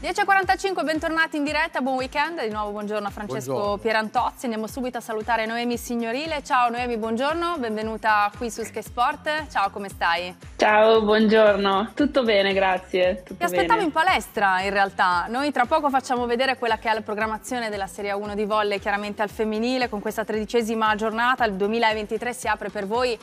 10.45, bentornati in diretta, buon weekend. Di nuovo buongiorno a Francesco buongiorno. Pierantozzi. Andiamo subito a salutare Noemi Signorile. Ciao Noemi, buongiorno, benvenuta qui su Sky Sport. Ciao, come stai? Ciao, buongiorno. Tutto bene, grazie. Tutto Ti aspettavo bene. in palestra in realtà. Noi tra poco facciamo vedere quella che è la programmazione della Serie 1 di volle, chiaramente al femminile, con questa tredicesima giornata. Il 2023 si apre per voi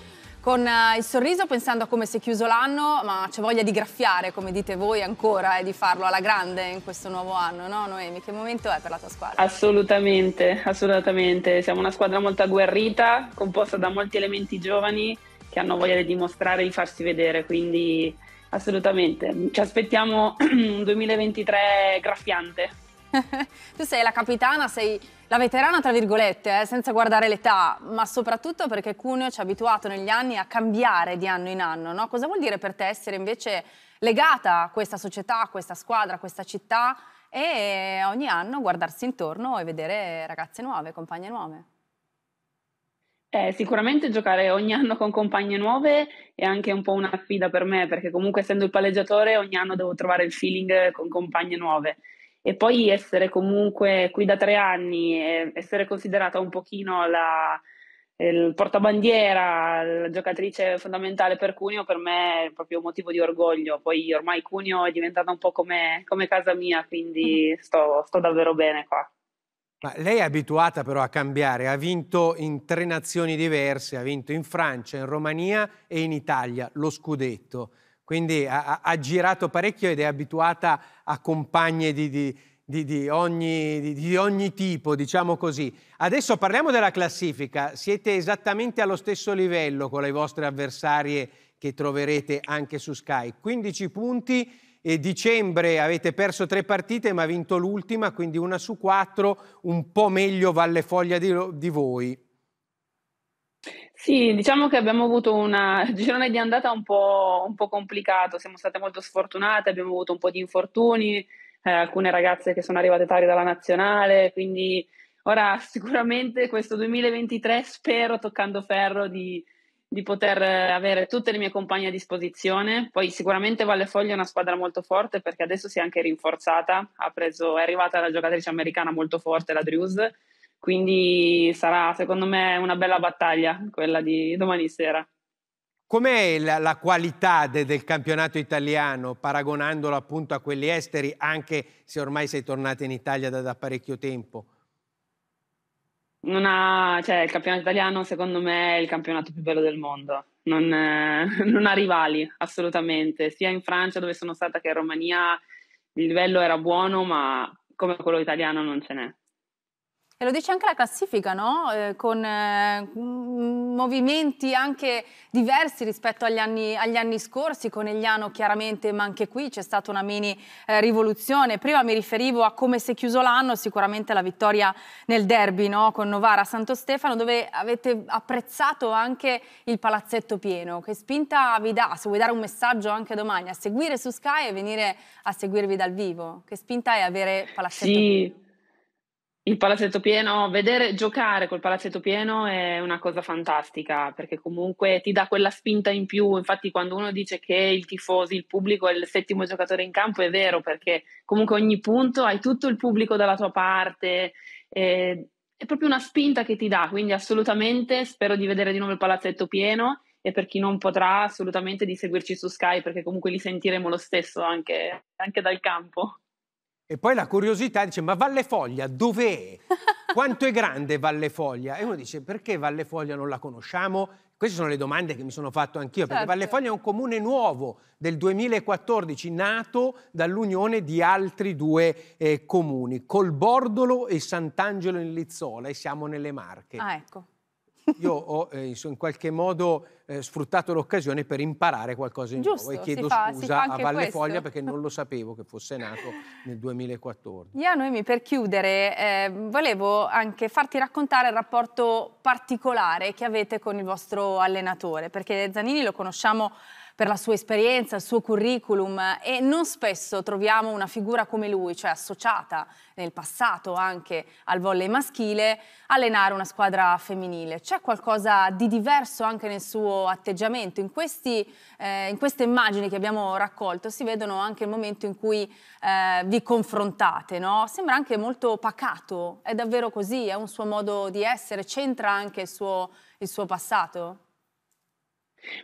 con eh, il sorriso pensando a come si è chiuso l'anno, ma c'è voglia di graffiare, come dite voi ancora, e di farlo alla grande in questo nuovo anno, no Noemi? Che momento è per la tua squadra? Assolutamente, assolutamente. Siamo una squadra molto agguerrita, composta da molti elementi giovani che hanno voglia di dimostrare e di farsi vedere, quindi assolutamente. Ci aspettiamo un 2023 graffiante tu sei la capitana, sei la veterana tra virgolette, eh, senza guardare l'età, ma soprattutto perché Cuneo ci ha abituato negli anni a cambiare di anno in anno, no? Cosa vuol dire per te essere invece legata a questa società, a questa squadra, a questa città e ogni anno guardarsi intorno e vedere ragazze nuove, compagne nuove? Eh, sicuramente giocare ogni anno con compagne nuove è anche un po' una sfida per me, perché comunque essendo il palleggiatore ogni anno devo trovare il feeling con compagne nuove e poi essere comunque qui da tre anni e essere considerata un pochino la, eh, il portabandiera, la giocatrice fondamentale per Cuneo, per me è proprio un motivo di orgoglio. Poi ormai Cuneo è diventata un po' come, come casa mia, quindi mm-hmm. sto, sto davvero bene qua. Ma lei è abituata però a cambiare, ha vinto in tre nazioni diverse, ha vinto in Francia, in Romania e in Italia lo scudetto quindi ha, ha, girato parecchio ed è abituata a compagne di, di, di, di ogni, ogni, tipo, diciamo così. Adesso parliamo della classifica, siete esattamente allo stesso livello con le vostre avversarie che troverete anche su Sky, 15 punti. E dicembre avete perso tre partite ma vinto l'ultima, quindi una su quattro, un po' meglio Valle Foglia di voi. Sì, diciamo che abbiamo avuto un girone di andata un po', un po', complicato, siamo state molto sfortunate, abbiamo avuto un po' di infortuni, eh, alcune ragazze che sono arrivate tardi dalla nazionale, quindi ora sicuramente questo 2023 spero, toccando ferro, di, di poter avere tutte le mie compagne a disposizione. Poi sicuramente Valle Foglia è una squadra molto forte perché adesso si è anche rinforzata, preso, è arrivata la giocatrice americana molto forte, la Drews, quindi sarà secondo me una bella battaglia quella di domani sera. Com'è la, la qualità de, del campionato italiano, paragonandolo appunto a quelli esteri, anche se ormai sei tornata in Italia da, da parecchio tempo? Ha, cioè, il campionato italiano secondo me è il campionato più bello del mondo, non, eh, non ha rivali assolutamente, sia in Francia dove sono stata che in Romania il livello era buono, ma come quello italiano non ce n'è. E lo dice anche la classifica, no? Eh, con eh, movimenti anche diversi rispetto agli anni, agli anni, scorsi, con Egliano chiaramente, ma anche qui c'è stata una mini eh, rivoluzione. Prima mi riferivo a come si è chiuso l'anno, sicuramente la vittoria nel derby no? con Novara Santo Stefano, dove avete apprezzato anche il palazzetto pieno. Che spinta vi dà, se vuoi dare un messaggio anche domani, a seguire su Sky e venire a seguirvi dal vivo? Che spinta è avere palazzetto sì. pieno? Il palazzetto pieno, vedere giocare col palazzetto pieno è una cosa fantastica perché comunque ti dà quella spinta in più. Infatti, quando uno dice che il tifosi, il pubblico è il settimo giocatore in campo, è vero perché comunque ogni punto hai tutto il pubblico dalla tua parte. Eh, è proprio una spinta che ti dà. Quindi, assolutamente spero di vedere di nuovo il palazzetto pieno. E per chi non potrà, assolutamente di seguirci su Sky perché comunque li sentiremo lo stesso anche, anche dal campo. E poi la curiosità dice, ma Valle Foglia dov'è? Quanto è grande Valle Foglia? E uno dice, perché Valle Foglia non la conosciamo? Queste sono le domande che mi sono fatto anch'io, certo. perché Valle Foglia è un comune nuovo del 2014, nato dall'unione di altri due eh, comuni, Colbordolo e Sant'Angelo in Lizzola, e siamo nelle Marche. Ah, ecco io ho eh, in qualche modo eh, sfruttato l'occasione per imparare qualcosa di Giusto, nuovo e chiedo fa, scusa a Valle Foglia perché non lo sapevo che fosse nato nel 2014. Io, Noemi, per chiudere, eh, volevo anche farti raccontare il rapporto particolare che avete con il vostro allenatore, perché Zanini lo conosciamo per la sua esperienza, il suo curriculum e non spesso troviamo una figura come lui, cioè associata nel passato anche al volley maschile, allenare una squadra femminile. C'è qualcosa di diverso anche nel suo atteggiamento? In, questi, eh, in queste immagini che abbiamo raccolto si vedono anche il momento in cui eh, vi confrontate, no? Sembra anche molto pacato, è davvero così? È un suo modo di essere? C'entra anche il suo, il suo passato?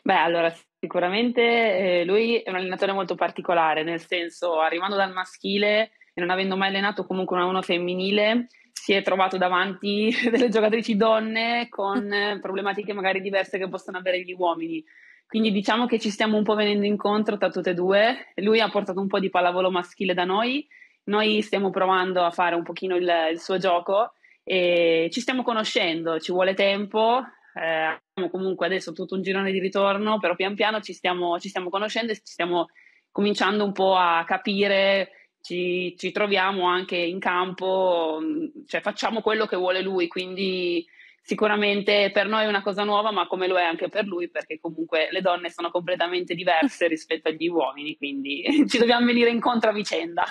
Beh, allora sicuramente eh, lui è un allenatore molto particolare, nel senso, arrivando dal maschile e non avendo mai allenato comunque una 1 femminile, si è trovato davanti delle giocatrici donne con problematiche magari diverse che possono avere gli uomini. Quindi diciamo che ci stiamo un po' venendo incontro tra tutte e due. Lui ha portato un po' di pallavolo maschile da noi, noi stiamo provando a fare un pochino il, il suo gioco e ci stiamo conoscendo, ci vuole tempo, eh, abbiamo comunque adesso tutto un girone di ritorno, però pian piano ci stiamo, ci stiamo conoscendo e ci stiamo cominciando un po' a capire ci, ci, troviamo anche in campo, mm, cioè facciamo quello che vuole lui, quindi sicuramente per noi è una cosa nuova, ma come lo è anche per lui, perché comunque le donne sono completamente diverse rispetto agli uomini, quindi ci dobbiamo venire incontro a vicenda.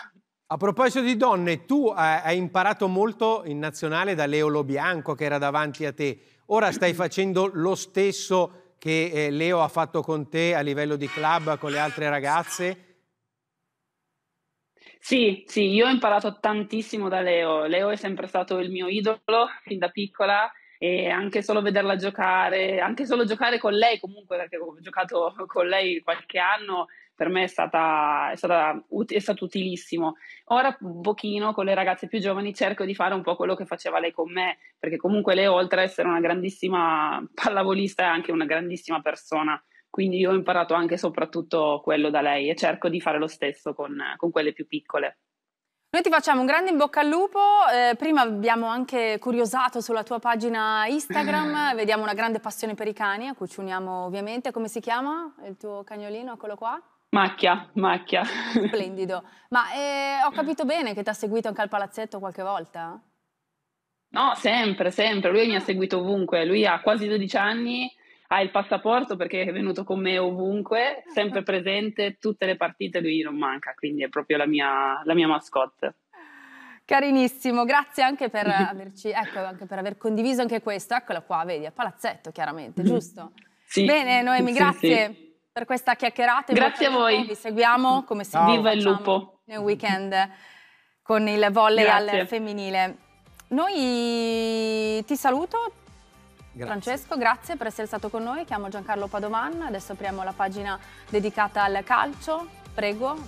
A proposito di donne, tu eh, hai imparato molto in nazionale da Leolo Bianco che era davanti a te. Ora stai facendo lo stesso che eh, Leo ha fatto con te a livello di club con le altre ragazze? Sì, sì, io ho imparato tantissimo da Leo. Leo è sempre stato il mio idolo fin da piccola e anche solo vederla giocare, anche solo giocare con lei comunque, perché ho giocato con lei qualche anno, per me è, stata, è, stata, è stato utilissimo. Ora un pochino con le ragazze più giovani cerco di fare un po' quello che faceva lei con me, perché comunque lei oltre ad essere una grandissima pallavolista è anche una grandissima persona, quindi io ho imparato anche e soprattutto quello da lei e cerco di fare lo stesso con, con quelle più piccole. Noi ti facciamo un grande in bocca al lupo, eh, prima abbiamo anche curiosato sulla tua pagina Instagram, vediamo una grande passione per i cani, a cui ci uniamo ovviamente, come si chiama il tuo cagnolino? Eccolo qua. Macchia, macchia. Splendido. Ma eh, ho capito bene che ti ha seguito anche al palazzetto qualche volta? No, sempre, sempre. Lui mi ha ah. seguito ovunque. Lui ha quasi 12 anni, ha il passaporto perché è venuto con me ovunque, sempre presente, tutte le partite lui non manca, quindi è proprio la mia, la mia mascotte. Carinissimo, grazie anche per, averci, ecco, anche per aver condiviso anche questo. Eccola qua, vedi, a palazzetto chiaramente, mm-hmm. giusto? Sì. Bene Noemi, grazie. Sì, sì per questa chiacchierata. Grazie a voi. Vi seguiamo come si Viva il lupo. Nel weekend con il volley Grazie. al femminile. Noi ti saluto, Grazie. Francesco, grazie per essere stato con noi. Chiamo Giancarlo Padovan, adesso apriamo la pagina dedicata al calcio. Prego.